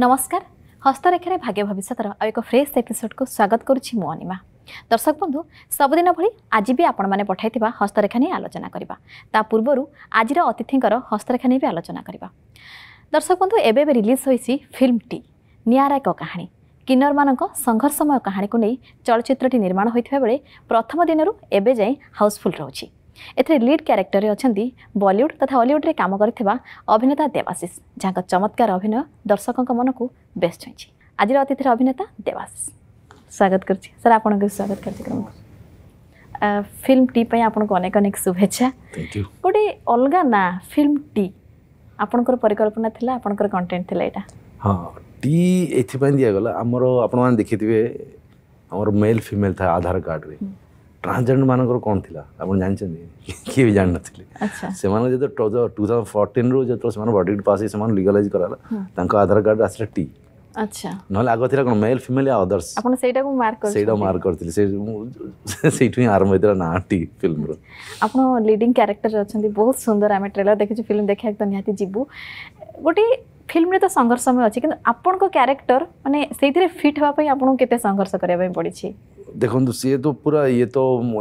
ନମସ୍କାର ହସ୍ତରେଖାରେ ଭାଗ୍ୟ ଭବିଷ୍ୟତର ଆଉ ଏକ ଫ୍ରେଶ୍ ଏପିସୋଡ୍କୁ ସ୍ୱାଗତ କରୁଛି ମୁଁ ଅନିମା ଦର୍ଶକ ବନ୍ଧୁ ସବୁଦିନ ଭଳି ଆଜି ବି ଆପଣମାନେ ପଠାଇଥିବା ହସ୍ତରେଖା ନେଇ ଆଲୋଚନା କରିବା ତା ପୂର୍ବରୁ ଆଜିର ଅତିଥିଙ୍କର ହସ୍ତରେଖା ନେଇ ବି ଆଲୋଚନା କରିବା ଦର୍ଶକ ବନ୍ଧୁ ଏବେ ଏବେ ରିଲିଜ୍ ହୋଇଛି ଫିଲ୍ମଟି ନିଆରା ଏକ କାହାଣୀ କିନ୍ନରମାନଙ୍କ ସଂଘର୍ଷମୟ କାହାଣୀକୁ ନେଇ ଚଳଚ୍ଚିତ୍ରଟି ନିର୍ମାଣ ହୋଇଥିବା ବେଳେ ପ୍ରଥମ ଦିନରୁ ଏବେ ଯାଏଁ ହାଉସ୍ଫୁଲ୍ ରହୁଛି ଏଥିରେ ଲିଡ୍ କ୍ୟାରେକ୍ଟରରେ ଅଛନ୍ତି ବଲିଉଡ୍ ତଥା ହଲିଉଡ୍ରେ କାମ କରିଥିବା ଅଭିନେତା ଦେବାଶିଷ ଯାହାଙ୍କ ଚମତ୍କାର ଅଭିନୟ ଦର୍ଶକଙ୍କ ମନକୁ ବେଶ୍ ଛୁଇଁଛି ଆଜିର ଅତିଥିର ଅଭିନେତା ଦେବାଶିଷ ସ୍ୱାଗତ କରୁଛି ସାର୍ ଆପଣଙ୍କୁ ସ୍ୱାଗତ କାର୍ଯ୍ୟକ୍ରମକୁ ଫିଲ୍ମ ଟି ପାଇଁ ଆପଣଙ୍କୁ ଅନେକ ଅନେକ ଶୁଭେଚ୍ଛା ଗୋଟେ ଅଲଗା ନାଁ ଫିଲ୍ମ ଟି ଆପଣଙ୍କର ପରିକଳ୍ପନା ଥିଲା ଆପଣଙ୍କର କଣ୍ଟେଣ୍ଟ ଥିଲା ଏଇଟା ହଁ ଟି ଏଥିପାଇଁ ଦିଆଗଲା ଆମର ଆପଣମାନେ ଦେଖିଥିବେ ଆମର ମେଲ୍ ଫିମେଲ୍ ଥାଏ ଆଧାର କାର୍ଡ଼ରେ ଟ୍ରାନ୍ସଜେଣ୍ଡର ମାନଙ୍କର କ'ଣ ଥିଲା ଆପଣ ଜାଣିଛନ୍ତି କିଏ ବି ଜାଣିନଥିଲେ ସେମାନେ ଯେତେବେଳେ ଟୁ ଥାଉଜେଣ୍ଡ ଫୋର୍ଟିନ୍ରୁ ଯେତେବେଳେ ସେମାନେ ବର୍ଡିଟ୍ ପାସ୍ ହେଇ ସେମାନେ ଲିଗାଲାଇଜ୍ କରାଗଲା ତାଙ୍କ ଆଧାର କାର୍ଡ଼ରେ ଆସିଲା ଟି ଆଚ୍ଛା ନହେଲେ ଆଗ ଥିଲା କ'ଣ ମେଲ୍ ଫିମେଲ୍ ଅଦର୍ସ ଆପଣ ସେଇଟାକୁ ମାର୍କ ସେଇଟା ମାର୍କ କରିଥିଲି ସେ ସେଇଠୁ ହିଁ ଆରମ୍ଭ ହେଇଥିଲା ନା ଟି ଫିଲ୍ମର ଆପଣ ଲିଡିଂ କ୍ୟାରେକ୍ଟରରେ ଅଛନ୍ତି ବହୁତ ସୁନ୍ଦର ଆମେ ଟ୍ରେଲର ଦେଖିଛୁ ଫିଲ୍ମ ଦେଖିବାକୁ ତ ନିହାତି ଯିବୁ ଗୋଟେ ଫିଲ୍ମରେ ତ ସଂଘର୍ଷମୟ ଅଛି କିନ୍ତୁ ଆପଣଙ୍କ କ୍ୟାରେକ୍ଟର ମାନେ ସେଇଥିରେ ଫିଟ୍ ହେବା ପାଇଁ ଆପଣଙ୍କୁ କେତେ ସଂଘର୍ଷ କରିବା ପାଇଁ ପଡ଼ିଛି ଦେଖନ୍ତୁ ସିଏ ତ ପୁରା ଇଏ ତ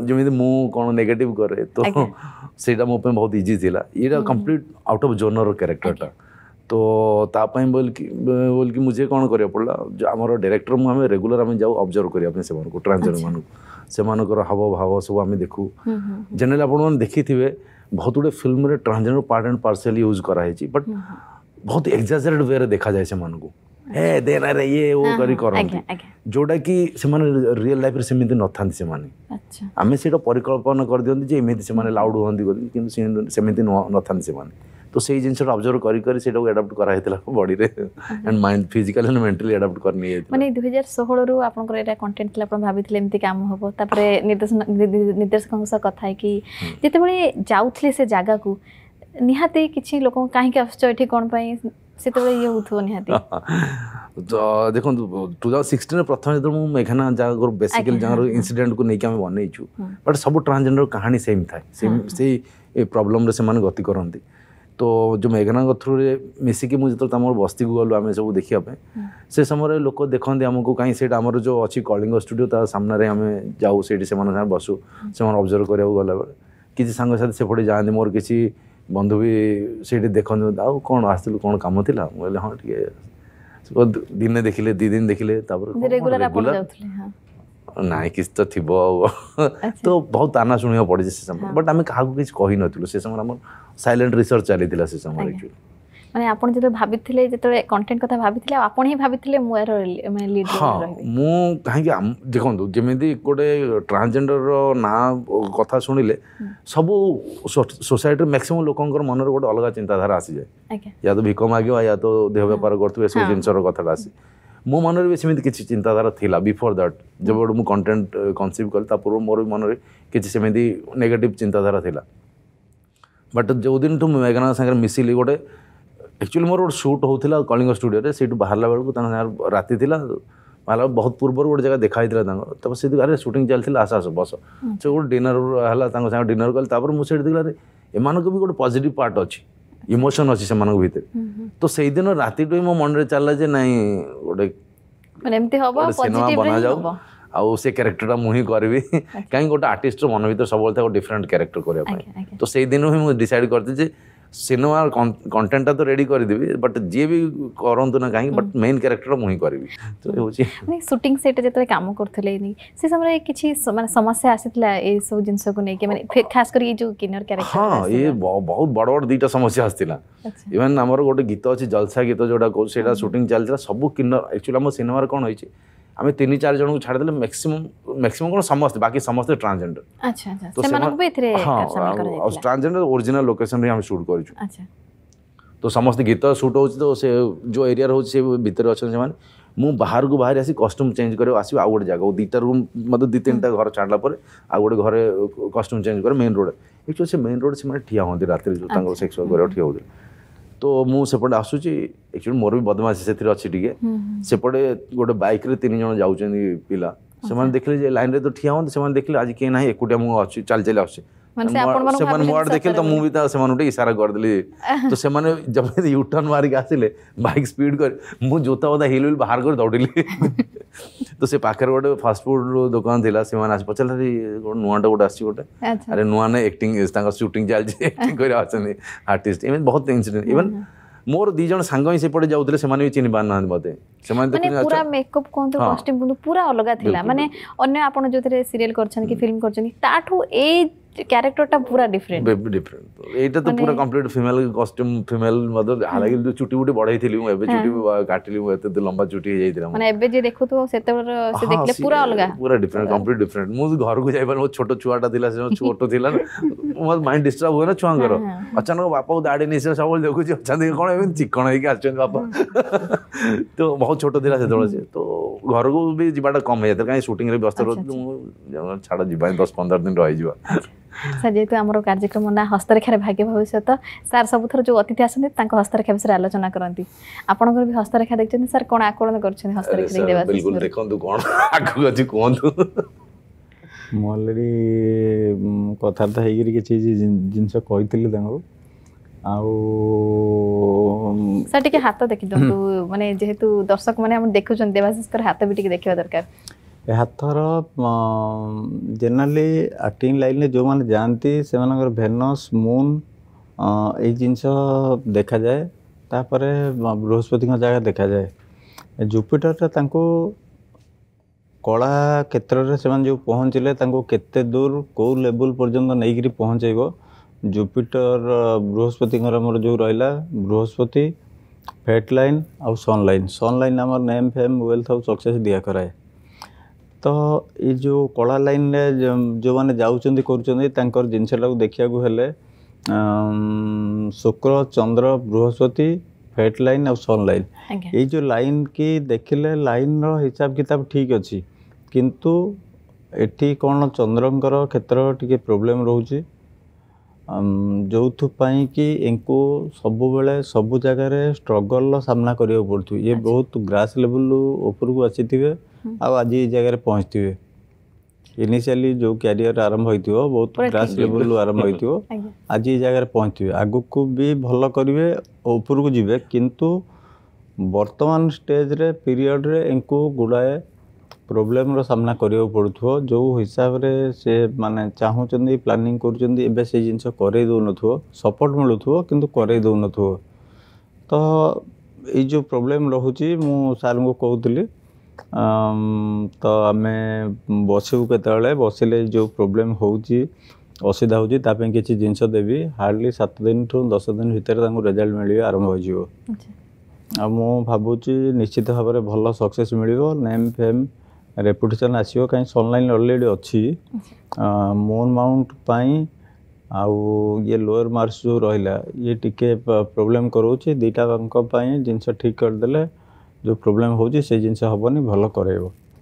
ଯେମିତି ମୁଁ କ'ଣ ନେଗେଟିଭ୍ କରେ ତ ସେଇଟା ମୋ ପାଇଁ ବହୁତ ଇଜି ଥିଲା ଇଏଟା କମ୍ପ୍ଲିଟ୍ ଆଉଟ୍ ଅଫ୍ ଜୋନର କ୍ୟାରେକ୍ଟରଟା ତ ତା ପାଇଁ ବୋଲିକି ବୋଲିକି ମୁଝେ କ'ଣ କରିବାକୁ ପଡ଼ିଲା ଆମର ଡାଇରେକ୍ଟରଙ୍କୁ ଆମେ ରେଗୁଲାର ଆମେ ଯାଉ ଅବଜର୍ଭ କରିବା ପାଇଁ ସେମାନଙ୍କୁ ଟ୍ରାନ୍ସଜେଣ୍ଡରମାନଙ୍କୁ ସେମାନଙ୍କର ହାବଭାବ ସବୁ ଆମେ ଦେଖୁ ଜେନେରାଲି ଆପଣମାନେ ଦେଖିଥିବେ ବହୁତ ଗୁଡ଼ିଏ ଫିଲ୍ମରେ transgender part and parcel use କରାହେଇଛି ବଟ୍ ବହୁତ ଏକ୍ଜାଜରେଟ୍ ୱେରେ ଦେଖାଯାଏ ସେମାନଙ୍କୁ ଏ ଦେ ନାରେ ଇଏ ଓ କରି କରନ୍ତି ଯେଉଁଟାକି ସେମାନେ ରିଅଲ୍ ଲାଇଫ୍ରେ ସେମିତି ନଥାନ୍ତି ସେମାନେ ଆମେ ସେଇଟା ପରିକଳ୍ପନା କରିଦିଅନ୍ତି ଯେ ଏମିତି ସେମାନେ ଲାଉଡ୍ ହୁଅନ୍ତି ବୋଲି କିନ୍ତୁ ସେମିତି ନଥାନ୍ତି ସେମାନେ ତ ସେଇ ଜିନିଷଟା ଅବଜର୍ଭ କରି କରି ସେଇଟାକୁ ଆଡାପ୍ଟ କରାହେଇଥିଲା ବଡିରେ and mind physical and mentally adapt କରି ନେଇଯାଇଥିଲା ମାନେ ଦୁଇ ହଜାର ଷୋହଳରୁ ଆପଣଙ୍କର ଏଇଟା କଣ୍ଟେଣ୍ଟ ଥିଲା ଆପଣ ଭାବିଥିଲେ ଏମିତି କାମ ହେବ ତାପରେ ନିର୍ଦ୍ଦେଶନା ନିର୍ଦ୍ଦେଶକଙ୍କ ସହ କଥା ହେଇକି ଯେତେବେଳେ ଯାଉଥିଲେ ସେ ଜାଗାକୁ ନିହାତି କିଛି ଲୋକଙ୍କୁ କାହିଁକି ଆସୁଛ ଏଠି କ'ଣ ପାଇଁ ସେତେବେଳେ ଇଏ ହେଉଥିବ ନିହାତି ଦେଖନ୍ତୁ ଟୁ ଥାଉଜେଣ୍ଡ ସିକ୍ସଟିନ୍ରେ ପ୍ରଥମେ ଯେତେବେଳେ ମୁଁ ମେଘାନା ଜାଗାରୁ ବେସିକାଲି ଜାଗାରୁ ଇନସିଡେଣ୍ଟକୁ ନେଇକି ଆମେ ବନେଇଛୁ ବଟ୍ ସବୁ ଟ୍ରାନ୍ସଜେଣ୍ଡର କାହାଣୀ ସେମ୍ ଥାଏ ସେଇ ପ୍ରୋବ୍ଲେମ୍ରେ ସେମାନେ ଗତି କରନ୍ତି ତ ଯେଉଁ ମେଘନାଙ୍କ ଥ୍ରୁରେ ମିଶିକି ମୁଁ ଯେତେବେଳେ ଆମର ବସ୍ତିକୁ ଗଲୁ ଆମେ ସବୁ ଦେଖିବା ପାଇଁ ସେ ସମୟରେ ଲୋକ ଦେଖନ୍ତି ଆମକୁ କାହିଁ ସେଇଟା ଆମର ଯେଉଁ ଅଛି କଳିଙ୍ଗ ଷ୍ଟୁଡ଼ିଓ ତା ସାମ୍ନାରେ ଆମେ ଯାଉ ସେଇଠି ସେମାନଙ୍କ ସାଙ୍ଗରେ ବସୁ ସେମାନେ ଅବଜର୍ଭ କରିବାକୁ ଗଲାବେଳେ କିଛି ସାଙ୍ଗସାଥି ସେପଟେ ଯାଆନ୍ତି ମୋର କିଛି ବନ୍ଧୁ ବି ସେଇଠି ଦେଖନ୍ତୁ ଆଉ କ'ଣ ଆସିଥିଲୁ କ'ଣ କାମ ଥିଲା ମୁଁ କହିଲି ହଁ ଟିକେ ଦିନେ ଦେଖିଲେ ଦୁଇ ଦିନ ଦେଖିଲେ ତାପରେ ନାଇଁ କିଛି ତ ଥିବ ଆଉ ତ ବହୁତ ତାନା ଶୁଣିବାକୁ ପଡ଼ିଛି ସେ ସମୟରେ ବଟ୍ ଆମେ କାହାକୁ କିଛି କହିନଥିଲୁ ସେ ସମୟରେ ଆମର ସାଇଲେଣ୍ଟ ରିସର୍ଚ୍ଚ ଚାଲିଥିଲା ସେ ସମୟରେ ଆକ୍ଚୁଆଲି ମାନେ ଆପଣ ଯେତେବେଳେ ଭାବିଥିଲେ ଯେତେବେଳେ କଣ୍ଟେଣ୍ଟ କଥା ଭାବିଥିଲେ ଆପଣ ହିଁ ଭାବିଥିଲେ ମୁଁ ଏହାର ମାନେ ଲିଡ୍ ହଁ ମୁଁ କାହିଁକି ଦେଖନ୍ତୁ ଯେମିତି ଗୋଟେ ଟ୍ରାନ୍ସଜେଣ୍ଡରର ନାଁ କଥା ଶୁଣିଲେ ସବୁ ସୋସାଇଟିର ମ୍ୟାକ୍ସିମମ୍ ଲୋକଙ୍କର ମନରେ ଗୋଟେ ଅଲଗା ଚିନ୍ତାଧାରା ଆସିଯାଏ ୟା ତ ଭିକ ମାଗିବ ୟା ତ ଦେହ ବେପାର କରୁଥିବ ଏସବୁ ଜିନିଷର କଥାଟା ଆସେ ମୋ ମନରେ ବି ସେମିତି କିଛି ଚିନ୍ତାଧାରା ଥିଲା ବିଫୋର୍ ଦ୍ୟାଟ୍ ଯେବେଠୁ ମୁଁ କଣ୍ଟେଣ୍ଟ କନସିଭ୍ କଲି ତା ପୂର୍ବରୁ ମୋର ବି ମନରେ କିଛି ସେମିତି ନେଗେଟିଭ୍ ଚିନ୍ତାଧାରା ଥିଲା ବଟ୍ ଯେଉଁଦିନଠୁ ମୁଁ ମେଘନା ସାଙ୍ଗରେ ମିଶିଲି ଗୋଟେ ଆକ୍ଚୁଆଲି ମୋର ଗୋଟେ ସୁଟ୍ ହେଉଥିଲା କଳିଙ୍ଗ ଷ୍ଟୁଡ଼ିଓରେ ସେଇଠୁ ବାହାରିଲା ବେଳକୁ ତାଙ୍କ ସାଙ୍ଗରେ ରାତି ଥିଲା ବାହାରିଲା ବହୁତ ପୂର୍ବରୁ ଗୋଟେ ଜାଗା ଦେଖା ହେଇଥିଲା ତାଙ୍କର ତାପରେ ସେଇଠି ଆରେ ସୁଟିଂ ଚାଲିଥିଲା ଆସ ଆସ ବସ ସେ ଗୋଟେ ଡିନର ହେଲା ତାଙ୍କ ସାଙ୍ଗରେ ଡିନର କଲି ତାପରେ ମୁଁ ସେଇଠି ଦେଖିଲା ଏମାନଙ୍କ ବି ଗୋଟେ ପଜିଟିଭ୍ ପାର୍ଟ ଅଛି ଇମୋସନ୍ ଅଛି ସେମାନଙ୍କ ଭିତରେ ତ ସେଇଦିନ ରାତିଠୁ ହିଁ ମୋ ମନରେ ଚାଲିଲା ଯେ ନାଇଁ ଗୋଟେ ସିନେମା ବନାଯାଉ ଆଉ ସେ କ୍ୟାରେକ୍ଟରଟା ମୁଁ ହିଁ କରିବି କାହିଁକି ଗୋଟେ ଆର୍ଟିଷ୍ଟର ମନ ଭିତରେ ସବୁବେଳେ ତାକୁ ଡିଫରେଣ୍ଟ କ୍ୟାରେକ୍ଟର କରିବା ପାଇଁ ତ ସେଇଦିନ ହିଁ ମୁଁ ଡିସାଇଡ଼ କରିଥିଲି ଯେ ସିନେମା କଣ୍ଟେଣ୍ଟଟା ତ ରେଡ଼ି କରିଦେବି ବଟ୍ ଯିଏ ବି କରନ୍ତୁ ନା କାହିଁକି ବଟ୍ ମେନ୍ କ୍ୟାରେକ୍ଟର ମୁଁ ହିଁ କରିବି ତ ହେଉଛି ସୁଟିଂ ସେଇଟା ଯେତେବେଳେ କାମ କରୁଥିଲେ ସେ ସମୟରେ କିଛି ମାନେ ସମସ୍ୟା ଆସିଥିଲା ଏସବୁ ଜିନିଷକୁ ନେଇକି ମାନେ ଖାସ କରି ଏଇ ଯେଉଁ କିନର କ୍ୟାରେକ୍ଟର ହଁ ଇଏ ବହୁତ ବଡ଼ ବଡ଼ ଦୁଇଟା ସମସ୍ୟା ଆସିଥିଲା ଇଭେନ୍ ଆମର ଗୋଟେ ଗୀତ ଅଛି ଜଲସା ଗୀତ ଯେଉଁଟା କହୁଛି ସେଇଟା ସୁଟିଂ ଚାଲିଥିଲା ସବୁ କିନ୍ନର ଆକ୍ଚୁଆଲି ଆମ ସିନେମାରେ କ'ଣ ହେଇଛି আমি ତିନି ଚାରି ଜଣଙ୍କୁ ଛାଡ଼ିଦେଲେ ମ୍ୟାକ୍ସିମମ୍ ମ୍ୟାକ୍ସିମମ୍ କ'ଣ ସମସ୍ତେ ବାକି ସମସ୍ତେ ଟ୍ରାନ୍ସଜେଣ୍ଡର ହଁ ଟ୍ରାନ୍ସଜେଣ୍ଡର ଓରିଜିନାଲ ଲୋକେସନରେ ଆମେ ସୁଟ୍ କରିଛୁ ତ ସମସ୍ତେ ଗୀତ ସୁଟ୍ ହେଉଛି ତ ସେ ଯେଉଁ ଏରିଆରେ ହେଉଛି ସେ ଭିତରେ ଅଛନ୍ତି ସେମାନେ ମୁଁ ବାହାରକୁ ବାହାରି ଆସି କଷ୍ଟ୍ୟୁମ୍ ଚେଞ୍ଜ କରିବାକୁ ଆସିବି ଆଉ ଗୋଟେ ଜାଗାକୁ ଦୁଇଟା ରୁମ୍ ମୋତେ ଦୁଇ ତିନିଟା ଘର ଛାଡ଼ିଲା ପରେ ଆଉ ଗୋଟେ ଘରେ କଷ୍ଟ୍ୟୁମ୍ ଚେଞ୍ଜ କରେ ମେନ୍ ରୋଡ଼ ଆକ୍ଚୁଆଲି ସେ ମେନ୍ ରୋଡ଼ ସେମାନେ ଠିଆ ହୁଅନ୍ତି ରାତିରେ ଯେଉଁ ତାଙ୍କର ସେକ୍ସୁଆଲ୍ କରିବାକୁ ଠିଆ ହେଉଥିଲେ तो मुझे सेपटे आसूची एक्चुअली मोर भी बदमाशी से अच्छी सेपटे गोटे बैक तीन जन जा पिला से देखे लाइन में तो ठिया हूँ से देखे आज किए ना एक अच्छी चल चल आसूँ से मन तो मु इशारा कर देली तो जब यू टर्न मार बाइक स्पीड कर मु जोता ओदा हिल बाहर कर दौड़ली तो से पाकर गोड फास्ट फूड रो दुकान थिला से मन नुआ डा गोड आसी अरे नुआ ने एक्टिंग इज ता आर्टिस्ट इवन बहुत इंसिडेंट इवन मोर दी जन संग से पड़े जाउतले चिन्ह बान नहि बते पूरा मेकअप कोन तो कॉस्ट्यूम हाँ। पूरा अलग थिला माने अन्य आपन सीरियल करछन फिल्म करछन ए ক্যারেক্টারটা পুরা ডিফরেন্ট ডিফরেন্ট ଏଇଟା ତ ପୁରା କମ୍ପ୍ଲିଟ୍ ଫିମେଲ୍ କଷ୍ଟ୍ୟୁମ୍ ଫିମେଲ୍ ମଧ୍ୟ ହାଲାକି ଯୋଉ ଚୁଟି ଗୋଟେ ବଢେଇଥିଲି ମୁଁ ଏବେ ଚୁଟି କାଟିଲି ମୁଁ ଏତେ ଲମ୍ବା ଚୁଟି ହେଇଯାଇଥିଲା ମାନେ ଏବେ ଯେ ଦେଖୁଥିବ ସେତେବେଳେ ସେ ଦେଖିଲେ ପୁରା ଅଲଗା ପୁରା ଡିଫରେଣ୍ଟ କମ୍ପ୍ଲିଟ୍ ଡିଫରେଣ୍ଟ ମୁଁ ଘରକୁ ଯାଇପାରିନି ମୋ ଛୋଟ ଛୁଆଟା ଥିଲା ସେ ଛୋଟ ଥିଲା ମୋ ମାଇଣ୍ଡ ଡିଷ୍ଟର୍ବ ହୁଏ ନା ଛୁଆଙ୍କର ଅଚାନକ ବାପାକୁ ଦାଡ଼ି ନେଇ ସବୁବେଳେ ଦେଖୁଛି ଅଛନ୍ତି କ'ଣ ଏମିତି ଚିକଣ ହେଇକି ଆସିଛନ୍ତି ବାପା ତ ବହୁତ ଛୋଟ ଥିଲା ସେତେବେଳେ ସେ ତ ଘରକୁ ବି ଯିବାଟା କମ୍ ହେଇଯାଇଥିଲା କାହିଁକି ସୁଟିଂରେ ବ୍ୟସ୍ତ ରହୁଥିଲି ମୁଁ ଛାଡ଼ ଯିବାନି ଦଶ ପନ୍ଦର ଦିନ ରହିଯିବା ସାର୍ ଯେହେତୁ ଆମର କାର୍ଯ୍ୟକ୍ରମ ନା ହସ୍ତରେଖାରେ ଭାଗ୍ୟ ଭବିଷ୍ୟତ ସାର୍ ସବୁଥର ଯେଉଁ ଅତିଥି ଆସନ୍ତି ତାଙ୍କ ହସ୍ତରେଖା ବିଷୟରେ ଆଲୋଚନା କରନ୍ତି ଆପଣଙ୍କର ବି ହସ୍ତରେଖା ଦେଖିଛନ୍ତି ସାର୍ କ'ଣ ଆକଳନ କରିଛନ୍ତି ହସ୍ତରେଖା ଦେଖନ୍ତୁ କ'ଣ ଆଗକୁ ଅଛି କୁହନ୍ତୁ ମୁଁ ଅଲରେଡ଼ି କଥାବାର୍ତ୍ତା ହେଇକିରି କିଛି ଜିନିଷ କହିଥିଲି ତାଙ୍କୁ ଆଉ ସାର୍ ଟିକେ ହାତ ଦେଖିଦିଅନ୍ତୁ ମାନେ ଯେହେତୁ ଦର୍ଶକମାନେ ଆମେ ଦେଖୁଛନ୍ତି ଦେବାଶିଷଙ୍କର ହାତ ବି ଟିକେ ଦେଖିବା ଦରକାର ଏହାଥର ଜେନେରାଲି ଆକ୍ଟିଂ ଲାଇନ୍ରେ ଯେଉଁମାନେ ଯାଆନ୍ତି ସେମାନଙ୍କର ଭେନସ୍ ମୁନ୍ ଏଇ ଜିନିଷ ଦେଖାଯାଏ ତାପରେ ବୃହସ୍ପତିଙ୍କ ଜାଗା ଦେଖାଯାଏ ଜୁପିଟରଟା ତାଙ୍କୁ କଳା କ୍ଷେତ୍ରରେ ସେମାନେ ଯେଉଁ ପହଞ୍ଚିଲେ ତାଙ୍କୁ କେତେ ଦୂର କେଉଁ ଲେବୁଲ୍ ପର୍ଯ୍ୟନ୍ତ ନେଇକିରି ପହଞ୍ଚେଇବ ଜୁପିଟର ବୃହସ୍ପତିଙ୍କର ଆମର ଯେଉଁ ରହିଲା ବୃହସ୍ପତି ଫେଟ୍ ଲାଇନ୍ ଆଉ ସନ୍ ଲାଇନ୍ ସନ୍ ଲାଇନ୍ ଆମର ନେମ୍ ଫେମ୍ ୱେଲ୍ଥ ଆଉ ସକ୍ସେସ୍ ଦିଆ କରାଏ ତ ଏଇ ଯେଉଁ କଳା ଲାଇନ୍ରେ ଯେଉଁମାନେ ଯାଉଛନ୍ତି କରୁଛନ୍ତି ତାଙ୍କର ଜିନିଷଟାକୁ ଦେଖିବାକୁ ହେଲେ ଶୁକ୍ର ଚନ୍ଦ୍ର ବୃହସ୍ପତି ଫେଟ୍ ଲାଇନ୍ ଆଉ ସନ୍ ଲାଇନ୍ ଏଇ ଯେଉଁ ଲାଇନ୍ କି ଦେଖିଲେ ଲାଇନ୍ର ହିସାବ କିତାବ ଠିକ୍ ଅଛି କିନ୍ତୁ ଏଠି କ'ଣ ଚନ୍ଦ୍ରଙ୍କର କ୍ଷେତ୍ର ଟିକେ ପ୍ରୋବ୍ଲେମ୍ ରହୁଛି ଯେଉଁଥିପାଇଁ କି ଏଙ୍କୁ ସବୁବେଳେ ସବୁ ଜାଗାରେ ଷ୍ଟ୍ରଗଲ୍ର ସାମ୍ନା କରିବାକୁ ପଡ଼ୁଛି ଇଏ ବହୁତ ଗ୍ରାସ୍ ଲେଭେଲ୍ରୁ ଉପରକୁ ଆସିଥିବେ ଆଉ ଆଜି ଏ ଜାଗାରେ ପହଞ୍ଚିଥିବେ ଇନିସିଆଲି ଯେଉଁ କ୍ୟାରିୟର ଆରମ୍ଭ ହୋଇଥିବ ବହୁତ ଗ୍ରାସ୍ ଲେଭେଲ୍ରୁ ଆରମ୍ଭ ହୋଇଥିବ ଆଜି ଏ ଜାଗାରେ ପହଞ୍ଚିଥିବେ ଆଗକୁ ବି ଭଲ କରିବେ ଉପରକୁ ଯିବେ କିନ୍ତୁ ବର୍ତ୍ତମାନ ଷ୍ଟେଜ୍ରେ ପିରିୟଡ଼ରେ ଏଙ୍କୁ ଗୁଡ଼ାଏ ପ୍ରୋବ୍ଲେମ୍ର ସାମ୍ନା କରିବାକୁ ପଡ଼ୁଥିବ ଯେଉଁ ହିସାବରେ ସେ ମାନେ ଚାହୁଁଛନ୍ତି ପ୍ଲାନିଂ କରୁଛନ୍ତି ଏବେ ସେ ଜିନିଷ କରେଇ ଦେଉନଥିବ ସପୋର୍ଟ ମିଳୁଥିବ କିନ୍ତୁ କରେଇ ଦେଉନଥିବ ତ ଏଇ ଯେଉଁ ପ୍ରୋବ୍ଲେମ୍ ରହୁଛି ମୁଁ ସାର୍ଙ୍କୁ କହୁଥିଲି ତ ଆମେ ବସିବୁ କେତେବେଳେ ବସିଲେ ଯେଉଁ ପ୍ରୋବ୍ଲେମ୍ ହେଉଛି ଅସୁବିଧା ହେଉଛି ତା ପାଇଁ କିଛି ଜିନିଷ ଦେବି ହାର୍ଡ଼ଲି ସାତ ଦିନଠୁ ଦଶ ଦିନ ଭିତରେ ତାଙ୍କୁ ରେଜଲ୍ଟ ମିଳିବା ଆରମ୍ଭ ହୋଇଯିବ ଆଉ ମୁଁ ଭାବୁଛି ନିଶ୍ଚିତ ଭାବରେ ଭଲ ସକ୍ସେସ୍ ମିଳିବ ନେମ୍ ଫେମ୍ रेपुटेसन आसो कहीं अलरेडी अच्छी मोन माउंट आउ ये लोअर मार्क्स जो रहा ये टिके प्रॉब्लम करूँ दीटा अंक जिनस ठीक करदे जो प्रोब्लेम हो जिन हेनी भल कर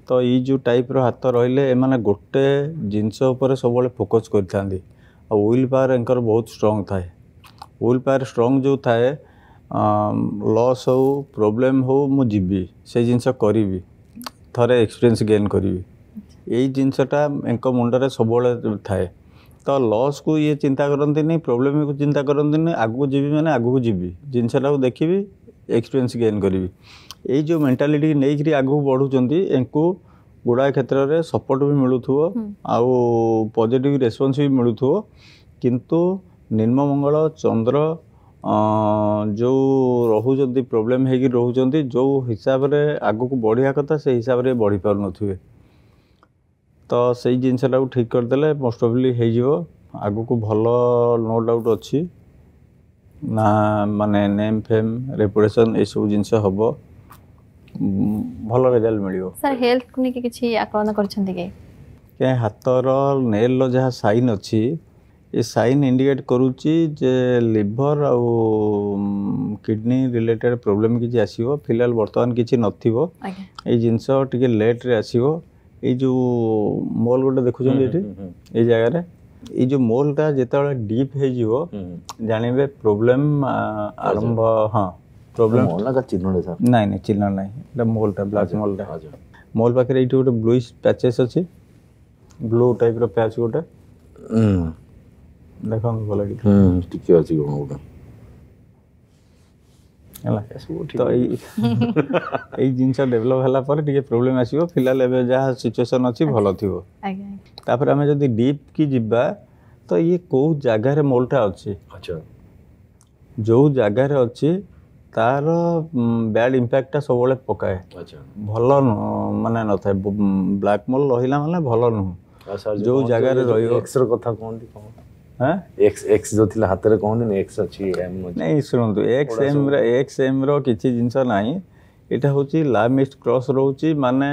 तो यो टाइप रात रे गोटे जिनस सब फोकस कर व्विल पावर एंकर बहुत स्ट्रंग थाए व्विल पावर स्ट्रंग जो थाए लस हो प्रोब्लेम हो मुझी से जिनस करी ଥରେ ଏକ୍ସପିରିଏନ୍ସ ଗେନ୍ କରିବି ଏଇ ଜିନିଷଟା ଏଙ୍କ ମୁଣ୍ଡରେ ସବୁବେଳେ ଥାଏ ତ ଲସ୍କୁ ଇଏ ଚିନ୍ତା କରନ୍ତିନି ପ୍ରୋବ୍ଲେମକୁ ଚିନ୍ତା କରନ୍ତିନି ଆଗକୁ ଯିବି ମାନେ ଆଗକୁ ଯିବି ଜିନିଷଟାକୁ ଦେଖିବି ଏକ୍ସପିରିଏନ୍ସ ଗେନ୍ କରିବି ଏଇ ଯେଉଁ ମେଣ୍ଟାଲିଟି ନେଇକରି ଆଗକୁ ବଢ଼ୁଛନ୍ତି ଏଙ୍କୁ ଗୁଡ଼ାଏ କ୍ଷେତ୍ରରେ ସପୋର୍ଟ ବି ମିଳୁଥିବ ଆଉ ପଜିଟିଭ୍ ରେସ୍ପନ୍ସ ବି ମିଳୁଥିବ କିନ୍ତୁ ନିମ୍ନମଙ୍ଗଳ ଚନ୍ଦ୍ର ଯେଉଁ ରହୁଛନ୍ତି ପ୍ରୋବ୍ଲେମ୍ ହେଇକି ରହୁଛନ୍ତି ଯେଉଁ ହିସାବରେ ଆଗକୁ ବଢ଼ିବା କଥା ସେ ହିସାବରେ ବଢ଼ିପାରୁନଥିବେ ତ ସେଇ ଜିନିଷଟାକୁ ଠିକ୍ କରିଦେଲେ ମୋଷ୍ଟ ଅଫ୍ଲି ହେଇଯିବ ଆଗକୁ ଭଲ ନୋ ଡାଉଟ୍ ଅଛି ନା ମାନେ ନେମ୍ ଫେମ୍ ରେପୁଟେସନ୍ ଏସବୁ ଜିନିଷ ହେବ ଭଲ ରେଜଲ୍ଟ ମିଳିବ ସାର୍ ହେଲ୍ଥକୁ ନେଇକି କିଛି ଆକଳନ କରିଛନ୍ତି କି କାଇଁ ହାତର ନେଲ୍ର ଯାହା ସାଇନ୍ ଅଛି ଏ ସାଇନ୍ ଇଣ୍ଡିକେଟ୍ କରୁଛି ଯେ ଲିଭର୍ ଆଉ କିଡ଼ନୀ ରିଲେଟେଡ୍ ପ୍ରୋବ୍ଲେମ୍ କିଛି ଆସିବ ଫିଲହାଲ ବର୍ତ୍ତମାନ କିଛି ନଥିବ ଏଇ ଜିନିଷ ଟିକେ ଲେଟ୍ରେ ଆସିବ ଏଇ ଯେଉଁ ମୋଲ୍ ଗୋଟେ ଦେଖୁଛନ୍ତି ଏଠି ଏଇ ଜାଗାରେ ଏଇ ଯେଉଁ ମୋଲ୍ଟା ଯେତେବେଳେ ଡିପ୍ ହେଇଯିବ ଜାଣିବେ ପ୍ରୋବ୍ଲେମ୍ ଆରମ୍ଭ ହଁ ପ୍ରୋବ୍ଲେମ୍ ନାଇଁ ନାଇଁ ଚିହ୍ନ ନାହିଁ ଏଇଟା ମୋଲ୍ଟା ବ୍ଲାକ୍ ମୋଲ୍ଟା ମୋଲ୍ ପାଖରେ ଏଇଠି ଗୋଟେ ବ୍ଲୁଇସ୍ ପ୍ୟାଚେସ୍ ଅଛି ବ୍ଲୁ ଟାଇପ୍ର ପ୍ୟାଚ୍ ଗୋଟେ ଦେଖନ୍ତୁ ଭଲ ଗୀତ ଟିକେ ଅଛି କ'ଣ ଗୋଟେ ହେଲା ତ ଏଇ ଏଇ ଜିନିଷ ଡେଭଲପ୍ ହେଲା ପରେ ଟିକେ ପ୍ରୋବ୍ଲେମ୍ ଆସିବ ଫିଲହାଲ ଏବେ ଯାହା ସିଚୁଏସନ୍ ଅଛି ଭଲ ଥିବ ତାପରେ ଆମେ ଯଦି ଡିପ୍ କି ଯିବା ତ ଇଏ କେଉଁ ଜାଗାରେ ମୋଲ୍ଟା ଅଛି ଯେଉଁ ଜାଗାରେ ଅଛି ତାର ବ୍ୟାଡ୍ ଇମ୍ପାକ୍ଟଟା ସବୁବେଳେ ପକାଏ ଭଲ ମାନେ ନଥାଏ ବ୍ଲାକ୍ ମୋଲ୍ ରହିଲା ମାନେ ଭଲ ନୁହଁ ଯେଉଁ ଜାଗାରେ ରହିବ ଏକ୍ସର କଥା କୁହନ୍ତି କ'ଣ ହଁ ଏକ୍ସ ଏକ୍ସ ଯେଉଁ ଥିଲା ହାତରେ କହନ୍ତିନି ଏକ୍ସ ଅଛି ଏମ୍ ନାଇଁ ଶୁଣନ୍ତୁ ଏକ୍ସ ଏମ୍ର ଏକ୍ସ ଏମ୍ର କିଛି ଜିନିଷ ନାହିଁ ଏଇଟା ହେଉଛି ଲାଭ୍ ମିକ୍ସ କ୍ରସ୍ ରହୁଛି ମାନେ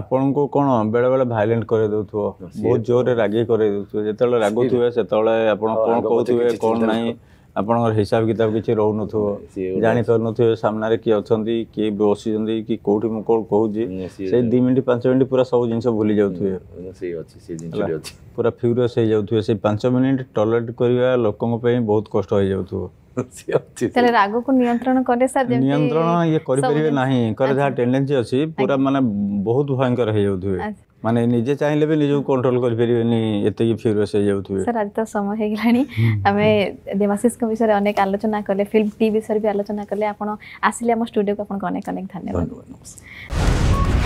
ଆପଣଙ୍କୁ କ'ଣ ବେଳେବେଳେ ଭାଇଲେଣ୍ଟ କରେଇ ଦେଉଥିବ ବହୁତ ଜୋରରେ ରାଗି କରେଇ ଦେଉଥିବ ଯେତେବେଳେ ରାଗୁଥିବେ ସେତେବେଳେ ଆପଣ କ'ଣ କହୁଥିବେ କ'ଣ ନାହିଁ आप हिसाब किताब किसी रो ना जापार नमन किए अच्छा किए बस कि कौट कहे से दु मिनट पांच मिनट पूरा सब जिन भूली जाए पूरा फ्यूरियस हो जाए पांच मिनिट टयलेट करवा लोक बहुत कष्ट हो जाए ସିଏ ଅଛି ତାହେଲେ ରାଗକୁ ନିୟନ୍ତ୍ରଣ କଲେ ସାର୍ ନିୟନ୍ତ୍ରଣ ଇଏ କରିପାରିବେ ନାହିଁ କଲେ ଯାହା ଟେଣ୍ଡେନ୍ସି ଅଛି ପୁରା ମାନେ ବହୁତ ଭୟଙ୍କର ହେଇଯାଉଥିବେ ମାନେ ନିଜେ ଚାହିଁଲେ ବି ନିଜକୁ କଣ୍ଟ୍ରୋଲ କରିପାରିବେନି ଏତିକି ଫ୍ୟୁରିୟସ୍ ହେଇଯାଉଥିବେ ସାର୍ ଆଜି ତ ସମୟ ହେଇଗଲାଣି ଆମେ ଦେବାଶିଷଙ୍କ ବିଷୟରେ ଅନେକ ଆଲୋଚନା କଲେ ଫିଲ୍ମ ଟି ବିଷୟରେ ବି ଆଲୋଚନା କଲେ ଆପଣ ଆସିଲେ ଆମ ଷ୍ଟୁଡ଼ିଓକୁ ଆପଣଙ୍କୁ ଅନେକ ଅନେକ ଧନ୍ୟବାଦ ନମସ୍କାର